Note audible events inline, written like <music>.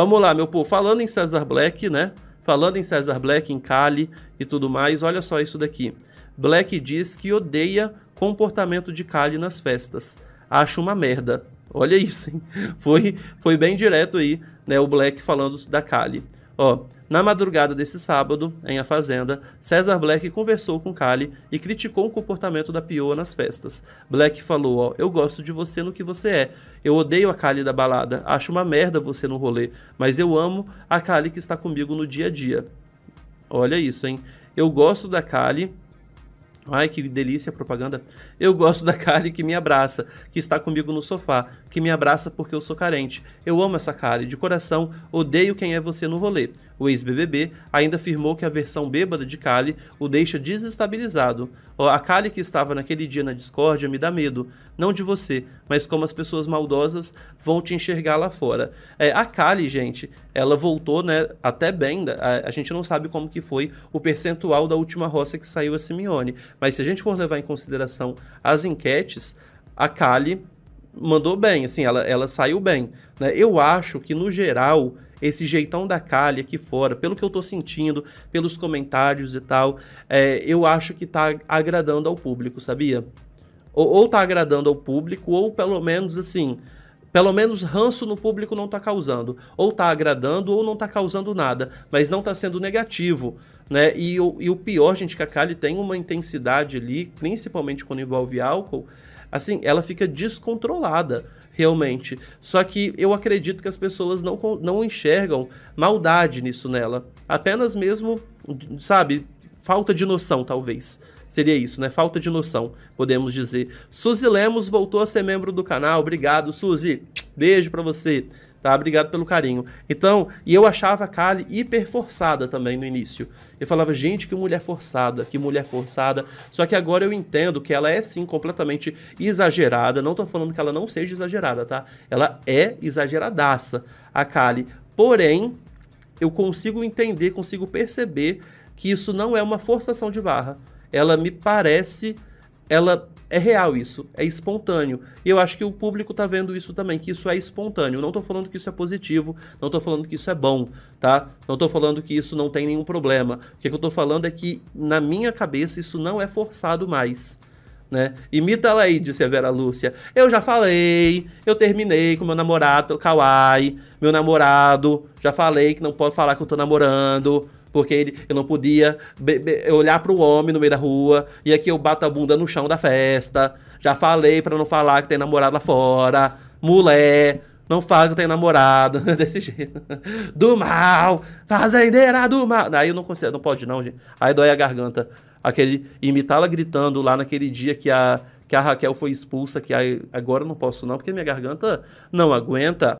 Vamos lá, meu povo. Falando em Cesar Black, né? Falando em Cesar Black, em Cali e tudo mais, olha só isso daqui. Black diz que odeia comportamento de Cali nas festas. Acho uma merda. Olha isso, hein? <laughs> Foi, foi bem direto aí, né? O Black falando da Cali. Ó, na madrugada desse sábado, em A Fazenda, César Black conversou com Kali e criticou o comportamento da Pioa nas festas. Black falou: Ó, eu gosto de você no que você é. Eu odeio a Kali da balada, acho uma merda você no rolê, mas eu amo a Kali que está comigo no dia a dia. Olha isso, hein? Eu gosto da Kali, Ai, que delícia a propaganda. Eu gosto da Kali que me abraça, que está comigo no sofá, que me abraça porque eu sou carente. Eu amo essa Kali, de coração, odeio quem é você no rolê. O ex-BBB ainda afirmou que a versão bêbada de Kali o deixa desestabilizado. A Kali que estava naquele dia na discórdia me dá medo, não de você, mas como as pessoas maldosas vão te enxergar lá fora. É, a Kali, gente, ela voltou, né, até bem, né? a, a, gente não sabe como que foi o percentual da última roça que saiu a Simeone, mas se a gente for levar em consideração as enquetes, a Kali mandou bem, assim, ela, ela saiu bem. Né? Eu acho que, no geral, esse jeitão da Kali aqui fora, pelo que eu tô sentindo, pelos comentários e tal, é, eu acho que tá agradando ao público, sabia? Ou, ou tá agradando ao público, ou pelo menos assim, pelo menos ranço no público não tá causando. Ou tá agradando ou não tá causando nada, mas não tá sendo negativo, né? E, e o pior, gente, que a Kali tem uma intensidade ali, principalmente quando envolve álcool, assim, ela fica descontrolada realmente. Só que eu acredito que as pessoas não, não enxergam maldade nisso nela. Apenas mesmo, sabe, falta de noção, talvez. Seria isso, né? Falta de noção, podemos dizer. Suzy Lemos voltou a ser membro do canal. Obrigado, Suzy. Beijo para você tá? Obrigado pelo carinho. Então, e eu achava a Kali hiper forçada também no início. Eu falava, gente, que mulher forçada, que mulher forçada. Só que agora eu entendo que ela é sim completamente exagerada. Não tô falando que ela não seja exagerada, tá? Ela é exageradaça, a Kali. Porém, eu consigo entender, consigo perceber que isso não é uma forçação de barra. Ela me parece. Ela é real isso, é espontâneo. E eu acho que o público tá vendo isso também, que isso é espontâneo. Não tô falando que isso é positivo, não tô falando que isso é bom, tá? Não tô falando que isso não tem nenhum problema. O que, é que eu tô falando é que, na minha cabeça, isso não é forçado mais. Né? Imita ela aí, disse a Vera Lúcia. Eu já falei, eu terminei com meu namorado, Kawaii, meu namorado, já falei que não pode falar que eu tô namorando, porque ele, eu não podia olhar para o homem no meio da rua, e aqui eu bato a bunda no chão da festa. Já falei para não falar que tem namorado lá fora. Mulher, não fala que tem namorado. <laughs> Desse jeito. Do mal, fazendeira do mal. Aí eu não consigo, não pode não, gente. Aí dói a garganta. Aquele, imitá-la gritando lá naquele dia que a, que a Raquel foi expulsa, que aí agora eu não posso não, porque minha garganta não aguenta.